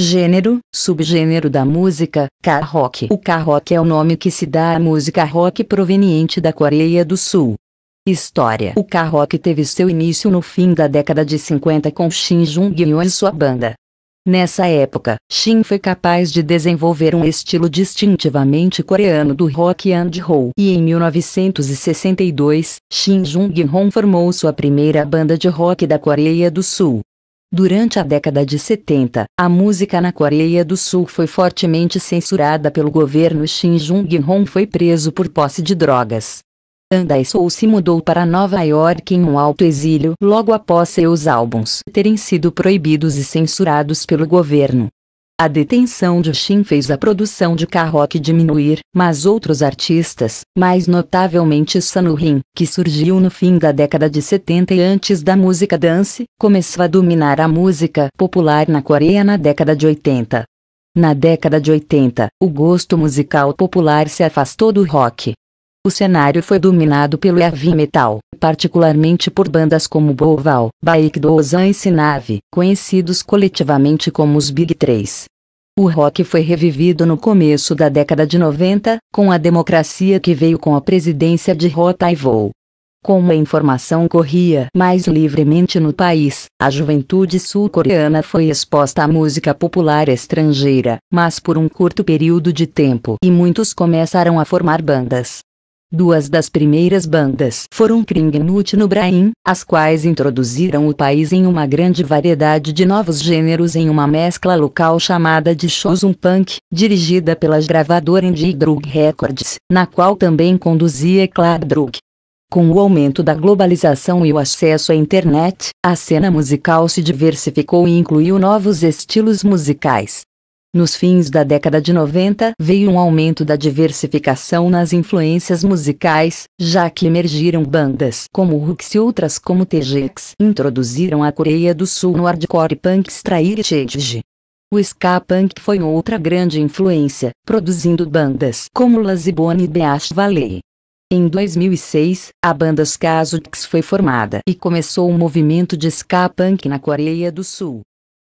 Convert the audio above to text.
Gênero, subgênero da música, K-rock. O K-rock é o nome que se dá à música rock proveniente da Coreia do Sul. História O K-rock teve seu início no fim da década de 50 com Shin Jung-yeon e sua banda. Nessa época, Shin foi capaz de desenvolver um estilo distintivamente coreano do rock and roll. E em 1962, Shin jung hyun formou sua primeira banda de rock da Coreia do Sul. Durante a década de 70, a música na Coreia do Sul foi fortemente censurada pelo governo Shin Jung-hong foi preso por posse de drogas. Andai dae se mudou para Nova York em um alto exílio logo após seus álbuns terem sido proibidos e censurados pelo governo. A detenção de Shin fez a produção de K-Rock diminuir, mas outros artistas, mais notavelmente Sanuhin, que surgiu no fim da década de 70 e antes da música dance, começou a dominar a música popular na Coreia na década de 80. Na década de 80, o gosto musical popular se afastou do rock, o cenário foi dominado pelo heavy metal, particularmente por bandas como Boval, Baek Dozan e Sinave, conhecidos coletivamente como os Big Três. O rock foi revivido no começo da década de 90, com a democracia que veio com a presidência de Rota Ivo. Como a informação corria mais livremente no país, a juventude sul-coreana foi exposta à música popular estrangeira, mas por um curto período de tempo e muitos começaram a formar bandas. Duas das primeiras bandas foram Kringnut no Brain, as quais introduziram o país em uma grande variedade de novos gêneros em uma mescla local chamada de Shozum Punk, dirigida pela gravadora Indie Drug Records, na qual também conduzia Club Drug. Com o aumento da globalização e o acesso à internet, a cena musical se diversificou e incluiu novos estilos musicais. Nos fins da década de 90 veio um aumento da diversificação nas influências musicais, já que emergiram bandas como Rux e outras como TGX introduziram a Coreia do Sul no hardcore punk Strair Change. O ska punk foi outra grande influência, produzindo bandas como Lazibone e Beach Valley. Em 2006, a banda Skazutix foi formada e começou um movimento de ska punk na Coreia do Sul.